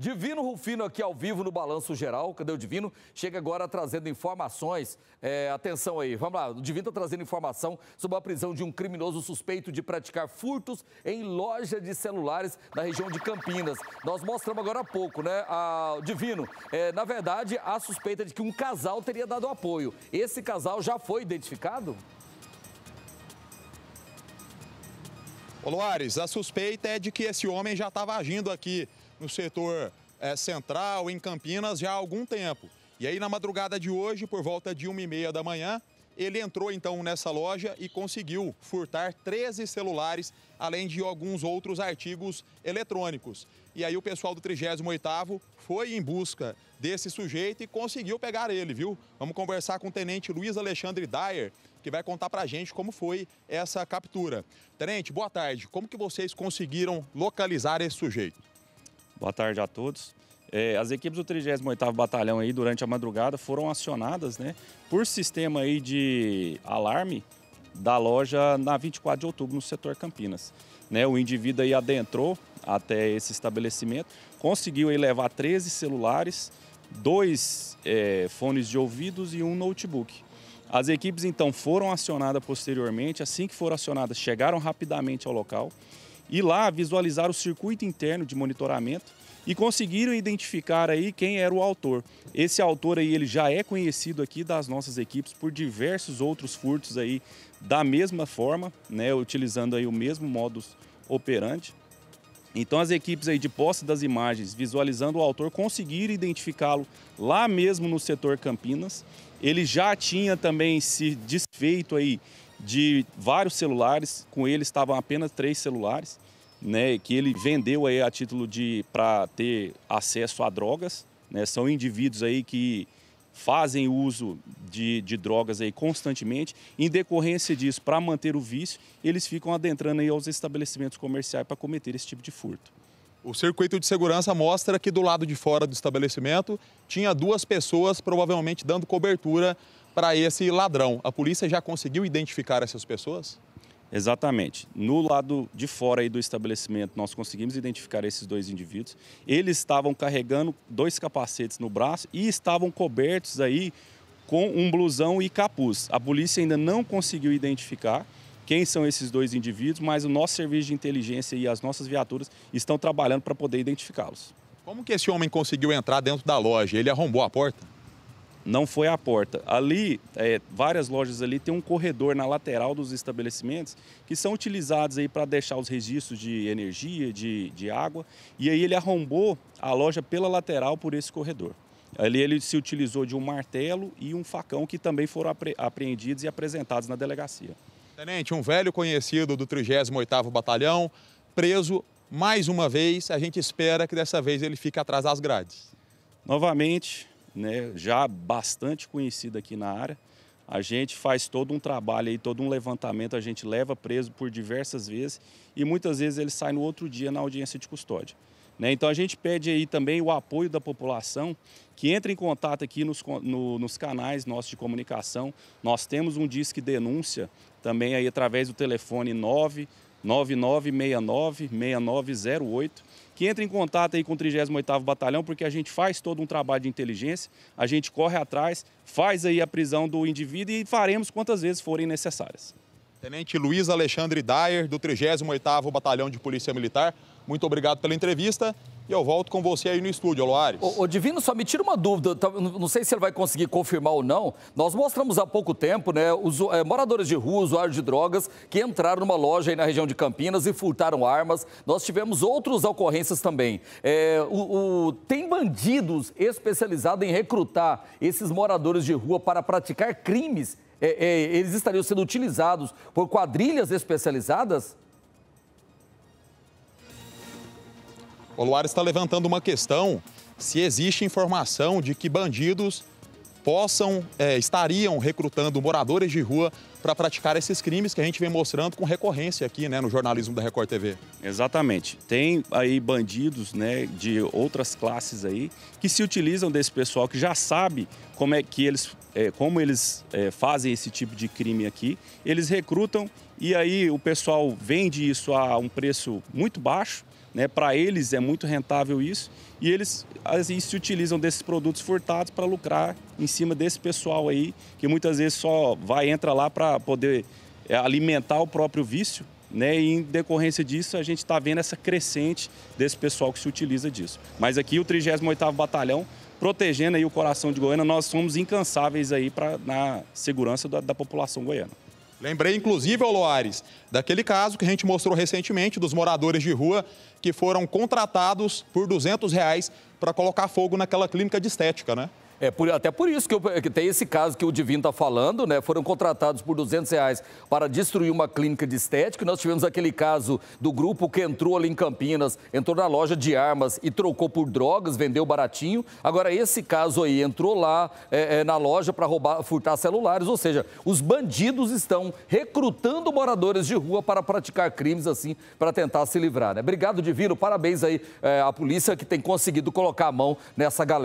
Divino Rufino aqui ao vivo no Balanço Geral. Cadê o Divino? Chega agora trazendo informações. É, atenção aí, vamos lá. O Divino está trazendo informação sobre a prisão de um criminoso suspeito de praticar furtos em loja de celulares na região de Campinas. Nós mostramos agora há pouco, né? A, Divino, é, na verdade, a suspeita de que um casal teria dado apoio. Esse casal já foi identificado? Ô Luares, a suspeita é de que esse homem já estava agindo aqui no setor é, central, em Campinas, já há algum tempo. E aí, na madrugada de hoje, por volta de uma e meia da manhã, ele entrou então nessa loja e conseguiu furtar 13 celulares, além de alguns outros artigos eletrônicos. E aí o pessoal do 38 foi em busca desse sujeito e conseguiu pegar ele, viu? Vamos conversar com o tenente Luiz Alexandre Dyer, que vai contar pra gente como foi essa captura. Tenente, boa tarde. Como que vocês conseguiram localizar esse sujeito? Boa tarde a todos. É, as equipes do 38º Batalhão aí durante a madrugada foram acionadas, né, por sistema aí de alarme da loja na 24 de outubro no setor Campinas. Né, o indivíduo aí adentrou até esse estabelecimento, conseguiu aí levar 13 celulares, dois é, fones de ouvidos e um notebook. As equipes então foram acionadas posteriormente, assim que foram acionadas, chegaram rapidamente ao local e lá visualizar o circuito interno de monitoramento e conseguiram identificar aí quem era o autor. Esse autor aí ele já é conhecido aqui das nossas equipes por diversos outros furtos aí da mesma forma, né, utilizando aí o mesmo modus operandi. Então as equipes aí de posse das imagens, visualizando o autor, conseguiram identificá-lo lá mesmo no setor Campinas. Ele já tinha também se desfeito aí de vários celulares, com ele estavam apenas três celulares, né, que ele vendeu aí a título de para ter acesso a drogas. Né, são indivíduos aí que fazem uso de, de drogas aí constantemente. Em decorrência disso, para manter o vício, eles ficam adentrando aí aos estabelecimentos comerciais para cometer esse tipo de furto. O circuito de segurança mostra que do lado de fora do estabelecimento tinha duas pessoas provavelmente dando cobertura para esse ladrão. A polícia já conseguiu identificar essas pessoas? Exatamente. No lado de fora aí do estabelecimento, nós conseguimos identificar esses dois indivíduos. Eles estavam carregando dois capacetes no braço e estavam cobertos aí com um blusão e capuz. A polícia ainda não conseguiu identificar quem são esses dois indivíduos, mas o nosso serviço de inteligência e as nossas viaturas estão trabalhando para poder identificá-los. Como que esse homem conseguiu entrar dentro da loja? Ele arrombou a porta? não foi à porta. Ali, é, várias lojas ali tem um corredor na lateral dos estabelecimentos que são utilizados aí para deixar os registros de energia, de, de água. E aí ele arrombou a loja pela lateral por esse corredor. Ali ele se utilizou de um martelo e um facão que também foram apre apreendidos e apresentados na delegacia. Tenente, um velho conhecido do 38º Batalhão, preso mais uma vez. A gente espera que dessa vez ele fique atrás das grades. Novamente, né, já bastante conhecida aqui na área. A gente faz todo um trabalho aí, todo um levantamento, a gente leva preso por diversas vezes e muitas vezes ele sai no outro dia na audiência de custódia. Né? Então a gente pede aí também o apoio da população que entre em contato aqui nos, no, nos canais nossos de comunicação. Nós temos um disque denúncia também aí através do telefone 9 9969-6908, que entre em contato aí com o 38º Batalhão, porque a gente faz todo um trabalho de inteligência, a gente corre atrás, faz aí a prisão do indivíduo e faremos quantas vezes forem necessárias. Tenente Luiz Alexandre Dyer, do 38º Batalhão de Polícia Militar, muito obrigado pela entrevista e eu volto com você aí no estúdio, Loares. O, Divino, só me tira uma dúvida, tá, não sei se ele vai conseguir confirmar ou não. Nós mostramos há pouco tempo, né, os é, moradores de rua, usuários de drogas, que entraram numa loja aí na região de Campinas e furtaram armas. Nós tivemos outras ocorrências também. É, o, o, tem bandidos especializados em recrutar esses moradores de rua para praticar crimes? É, é eles estariam sendo utilizados por quadrilhas especializadas? O Luar está levantando uma questão se existe informação de que bandidos possam, é, estariam recrutando moradores de rua para praticar esses crimes que a gente vem mostrando com recorrência aqui né, no jornalismo da Record TV. Exatamente. Tem aí bandidos né, de outras classes aí que se utilizam desse pessoal que já sabe como é que eles, é, como eles é, fazem esse tipo de crime aqui. Eles recrutam e aí o pessoal vende isso a um preço muito baixo né? Para eles é muito rentável isso e eles assim, se utilizam desses produtos furtados para lucrar em cima desse pessoal aí que muitas vezes só vai entra lá para poder é, alimentar o próprio vício né? E em decorrência disso, a gente está vendo essa crescente desse pessoal que se utiliza disso. Mas aqui o 38º Batalhão, protegendo aí o coração de Goiânia, nós somos incansáveis aí pra, na segurança da, da população goiana. Lembrei, inclusive, ao Loares, daquele caso que a gente mostrou recentemente dos moradores de rua que foram contratados por 200 reais para colocar fogo naquela clínica de estética, né? É por, até por isso que, eu, que, tem esse caso que o Divino está falando, né? Foram contratados por 200 reais para destruir uma clínica de estética. Nós tivemos aquele caso do grupo que entrou ali em Campinas, entrou na loja de armas e trocou por drogas, vendeu baratinho. Agora, esse caso aí, entrou lá é, é, na loja para roubar, furtar celulares. Ou seja, os bandidos estão recrutando moradores de rua para praticar crimes assim, para tentar se livrar, né? Obrigado, Divino. Parabéns aí é, à polícia que tem conseguido colocar a mão nessa galera.